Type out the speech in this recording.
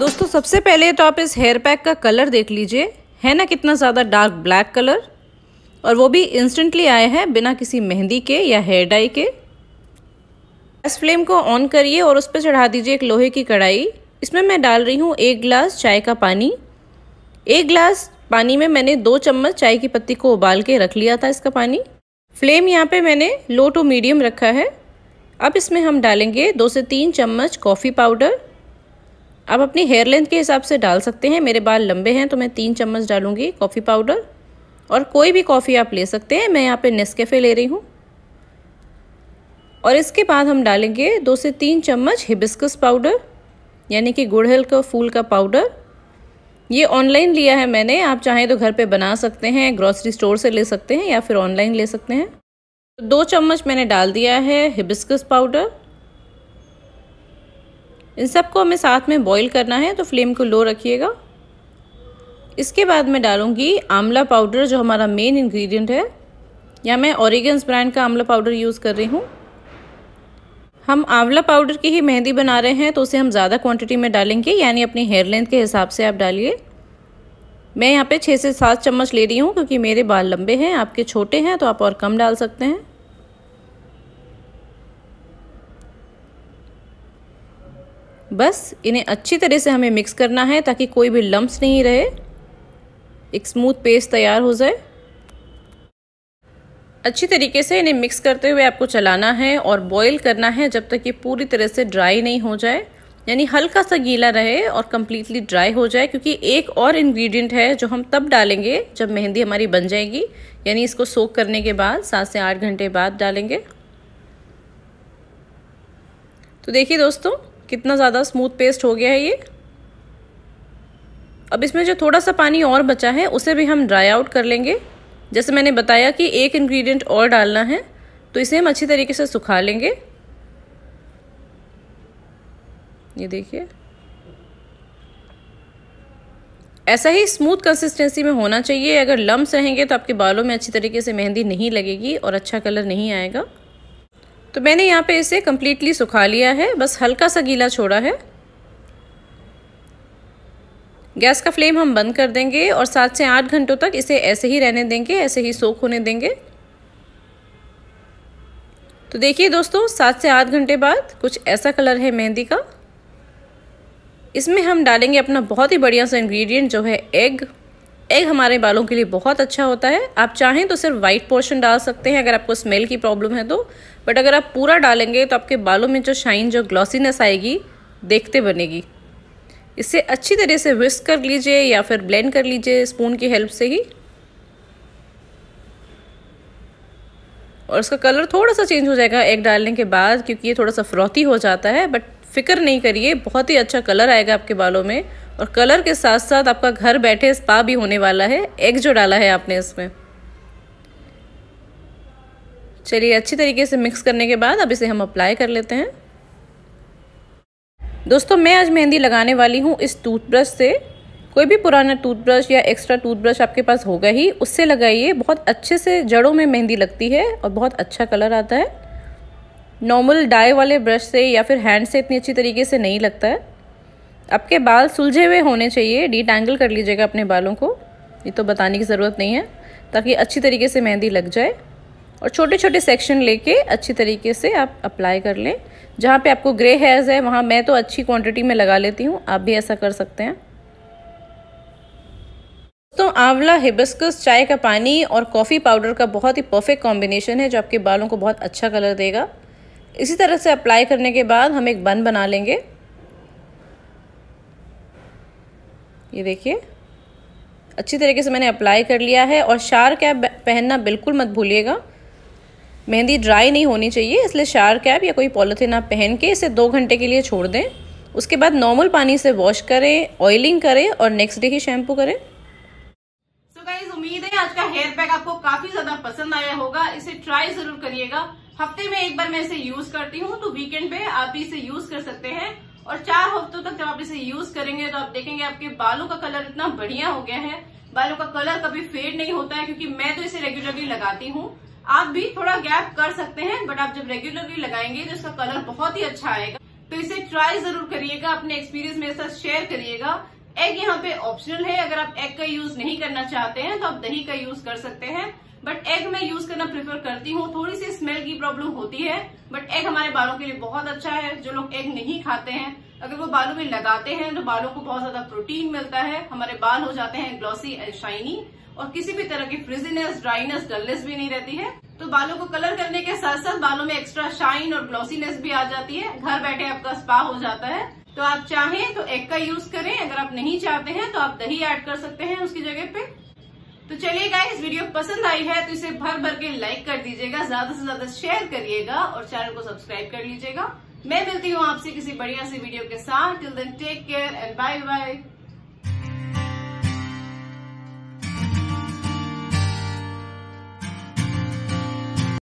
दोस्तों सबसे पहले तो आप इस हेयर पैक का कलर देख लीजिए है ना कितना ज़्यादा डार्क ब्लैक कलर और वो भी इंस्टेंटली आया है बिना किसी मेहंदी के या हेयर डाई के गैस फ्लेम को ऑन करिए और उस पर चढ़ा दीजिए एक लोहे की कढ़ाई इसमें मैं डाल रही हूँ एक गिलास चाय का पानी एक गिलास पानी में मैंने दो चम्मच चाय की पत्ती को उबाल के रख लिया था इसका पानी फ्लेम यहाँ पे मैंने लो टू मीडियम रखा है अब इसमें हम डालेंगे दो से तीन चम्मच कॉफ़ी पाउडर आप अपनी हेयर लेंथ के हिसाब से डाल सकते हैं मेरे बाल लंबे हैं तो मैं तीन चम्मच डालूंगी कॉफ़ी पाउडर और कोई भी कॉफ़ी आप ले सकते हैं मैं यहाँ पे नेस्कैफ़े ले रही हूँ और इसके बाद हम डालेंगे दो से तीन चम्मच हिबिस्कस पाउडर यानी कि गुड़हल का फूल का पाउडर ये ऑनलाइन लिया है मैंने आप चाहें तो घर पर बना सकते हैं ग्रॉसरी स्टोर से ले सकते हैं या फिर ऑनलाइन ले सकते हैं तो दो चम्मच मैंने डाल दिया है हिबिस्कस पाउडर इन सबको हमें साथ में बॉईल करना है तो फ्लेम को लो रखिएगा इसके बाद मैं डालूँगी आंवला पाउडर जो हमारा मेन इंग्रेडिएंट है या मैं ऑरिगन्स ब्रांड का आंवला पाउडर यूज़ कर रही हूँ हम आंवला पाउडर की ही मेहंदी बना रहे हैं तो उसे हम ज़्यादा क्वान्टिटी में डालेंगे यानी अपनी हेयर लेंथ के हिसाब से आप डालिए मैं यहाँ पे छः से सात चम्मच ले रही हूँ क्योंकि मेरे बाल लंबे हैं आपके छोटे हैं तो आप और कम डाल सकते हैं बस इन्हें अच्छी तरह से हमें मिक्स करना है ताकि कोई भी लम्ब्स नहीं रहे एक स्मूथ पेस्ट तैयार हो जाए अच्छी तरीके से इन्हें मिक्स करते हुए आपको चलाना है और बॉईल करना है जब तक ये पूरी तरह से ड्राई नहीं हो जाए यानी हल्का सा गीला रहे और कम्प्लीटली ड्राई हो जाए क्योंकि एक और इन्ग्रीडियंट है जो हम तब डालेंगे जब मेहंदी हमारी बन जाएगी यानी इसको सोक करने के बाद सात से आठ घंटे बाद डालेंगे तो देखिए दोस्तों कितना ज़्यादा स्मूथ पेस्ट हो गया है ये अब इसमें जो थोड़ा सा पानी और बचा है उसे भी हम ड्राई आउट कर लेंगे जैसे मैंने बताया कि एक इन्ग्रीडियंट और डालना है तो इसे हम अच्छी तरीके से सुखा लेंगे ये देखिए ऐसा ही स्मूथ कंसिस्टेंसी में होना चाहिए अगर लम्ब रहेंगे तो आपके बालों में अच्छी तरीके से मेहंदी नहीं लगेगी और अच्छा कलर नहीं आएगा तो मैंने यहाँ पे इसे कम्प्लीटली सुखा लिया है बस हल्का सा गीला छोड़ा है गैस का फ्लेम हम बंद कर देंगे और सात से आठ घंटों तक इसे ऐसे ही रहने देंगे ऐसे ही सोख होने देंगे तो देखिए दोस्तों सात से आठ घंटे बाद कुछ ऐसा कलर है मेहंदी का इसमें हम डालेंगे अपना बहुत ही बढ़िया सा इंग्रेडिएंट जो है एग एग हमारे बालों के लिए बहुत अच्छा होता है आप चाहें तो सिर्फ वाइट पोर्शन डाल सकते हैं अगर आपको स्मेल की प्रॉब्लम है तो बट अगर आप पूरा डालेंगे तो आपके बालों में जो शाइन जो ग्लॉसीनेस आएगी देखते बनेगी इसे अच्छी तरह से विस्क कर लीजिए या फिर ब्लेंड कर लीजिए स्पून की हेल्प से ही और इसका कलर थोड़ा सा चेंज हो जाएगा एग डालने के बाद क्योंकि ये थोड़ा सा फ्रॉथी हो जाता है बट फिक्र नहीं करिए बहुत ही अच्छा कलर आएगा आपके बालों में और कलर के साथ साथ आपका घर बैठे स्पा भी होने वाला है एग जो डाला है आपने इसमें चलिए अच्छी तरीके से मिक्स करने के बाद अब इसे हम अप्लाई कर लेते हैं दोस्तों मैं आज मेहंदी लगाने वाली हूँ इस टूथब्रश से कोई भी पुराना टूथब्रश या एक्स्ट्रा टूथब्रश आपके पास होगा ही उससे लगाइए बहुत अच्छे से जड़ों में मेहंदी लगती है और बहुत अच्छा कलर आता है नॉर्मल डाई वाले ब्रश से या फिर हैंड से इतनी अच्छी तरीके से नहीं लगता है आपके बाल सुलझे हुए होने चाहिए डिटैंगल कर लीजिएगा अपने बालों को ये तो बताने की ज़रूरत नहीं है ताकि अच्छी तरीके से मेहंदी लग जाए और छोटे छोटे सेक्शन लेके अच्छी तरीके से आप अप्लाई कर लें जहाँ पे आपको ग्रे हेयर्स है वहाँ मैं तो अच्छी क्वांटिटी में लगा लेती हूँ आप भी ऐसा कर सकते हैं दोस्तों आंवला हिबिस्कस चाय का पानी और कॉफ़ी पाउडर का बहुत ही परफेक्ट कॉम्बिनेशन है जो आपके बालों को बहुत अच्छा कलर देगा इसी तरह से अप्लाई करने के बाद हम एक बन बना लेंगे ये देखिए अच्छी तरीके से मैंने अप्लाई कर लिया है और शार कैप पहनना बिल्कुल मत भूलिएगा मेहंदी ड्राई नहीं होनी चाहिए इसलिए शार कैप या कोई पॉलिथीन आप पहन के इसे दो घंटे के लिए छोड़ दें उसके बाद नॉर्मल पानी से वॉश करें ऑयलिंग करें और नेक्स्ट डे ही शैम्पू करें उम्मीद है आज का हेयर पैक आपको काफी ज्यादा पसंद आया होगा इसे ट्राई जरूर करिएगा हफ्ते में एक बार मैं इसे यूज करती हूँ तो वीकेंड पे आप भी इसे यूज कर सकते हैं और चार हफ्तों तक जब आप इसे यूज करेंगे तो आप देखेंगे आपके बालों का कलर इतना बढ़िया हो गया है बालों का कलर कभी फेड नहीं होता है क्योंकि मैं तो इसे रेगुलरली लगाती हूँ आप भी थोड़ा गैप कर सकते हैं बट आप जब रेगुलरली लगाएंगे तो इसका कलर बहुत ही अच्छा आएगा तो इसे ट्राई जरूर करिएगा अपने एक्सपीरियंस मेरे साथ शेयर करिएगा एग यहाँ पे ऑप्शनल है अगर आप एग का यूज नहीं करना चाहते हैं तो आप दही का यूज कर सकते हैं बट एग मैं यूज करना प्रेफर करती हूँ थोड़ी सी प्रॉब्लम होती है बट एग हमारे बालों के लिए बहुत अच्छा है जो लोग एग नहीं खाते हैं अगर वो बालों में लगाते हैं तो बालों को बहुत ज्यादा प्रोटीन मिलता है हमारे बाल हो जाते हैं ग्लॉसी एंड शाइनी और किसी भी तरह की फ्रिजीनेस ड्राइनेस डलनेस भी नहीं रहती है तो बालों को कलर करने के साथ साथ बालों में एक्स्ट्रा शाइन और ग्लॉसीनेस भी आ जाती है घर बैठे आपका स्पा हो जाता है तो आप चाहें तो एग का यूज करें अगर आप नहीं चाहते हैं तो आप दही ऐड कर सकते हैं उसकी जगह पे तो चलिए इस वीडियो पसंद आई है तो इसे भर भर के लाइक कर दीजिएगा ज्यादा से ज्यादा शेयर करिएगा और चैनल को सब्सक्राइब कर लीजिएगा मैं मिलती हूँ आपसे किसी बढ़िया सी वीडियो के साथ till then take care and bye bye